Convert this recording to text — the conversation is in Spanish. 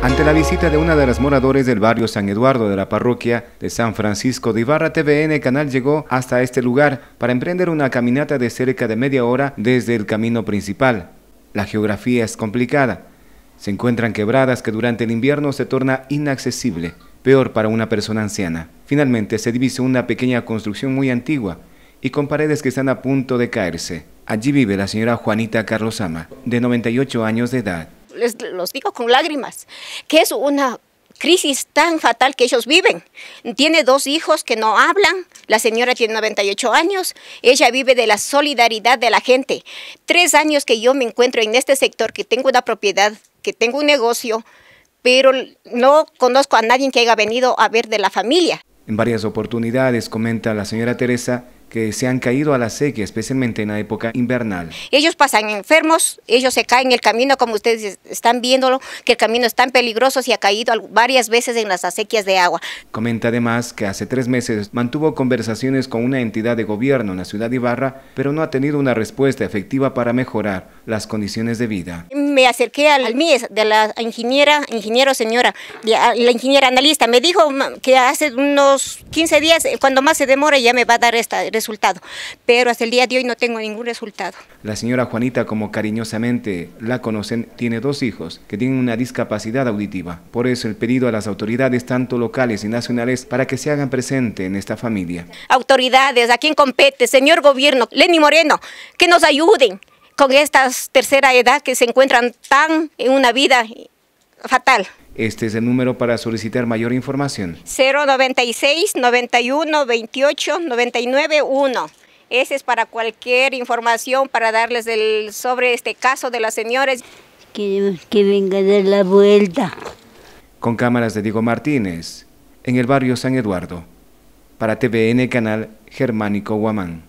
Ante la visita de una de las moradores del barrio San Eduardo de la parroquia de San Francisco de Ibarra, TVN Canal llegó hasta este lugar para emprender una caminata de cerca de media hora desde el camino principal. La geografía es complicada. Se encuentran quebradas que durante el invierno se torna inaccesible, peor para una persona anciana. Finalmente se divisa una pequeña construcción muy antigua y con paredes que están a punto de caerse. Allí vive la señora Juanita Carlosama, de 98 años de edad les los digo con lágrimas, que es una crisis tan fatal que ellos viven. Tiene dos hijos que no hablan, la señora tiene 98 años, ella vive de la solidaridad de la gente. Tres años que yo me encuentro en este sector, que tengo una propiedad, que tengo un negocio, pero no conozco a nadie que haya venido a ver de la familia. En varias oportunidades comenta la señora Teresa que se han caído a la sequía, especialmente en la época invernal. Ellos pasan enfermos, ellos se caen en el camino, como ustedes están viéndolo, que el camino es tan peligroso y ha caído varias veces en las acequias de agua. Comenta además que hace tres meses mantuvo conversaciones con una entidad de gobierno en la ciudad de Ibarra, pero no ha tenido una respuesta efectiva para mejorar las condiciones de vida me acerqué al MIES, de la ingeniera, ingeniero señora, la ingeniera analista, me dijo que hace unos 15 días, eh, cuando más se demore ya me va a dar este resultado, pero hasta el día de hoy no tengo ningún resultado. La señora Juanita, como cariñosamente la conocen, tiene dos hijos que tienen una discapacidad auditiva, por eso el pedido a las autoridades, tanto locales y nacionales, para que se hagan presente en esta familia. Autoridades, ¿a quién compete? Señor gobierno, Lenny Moreno, que nos ayuden con esta tercera edad que se encuentran tan en una vida fatal. Este es el número para solicitar mayor información. 096 91 28 99 1. Ese es para cualquier información para darles sobre este caso de las señores. Que, que venga de la vuelta. Con cámaras de Diego Martínez, en el barrio San Eduardo, para TVN Canal Germánico Guamán.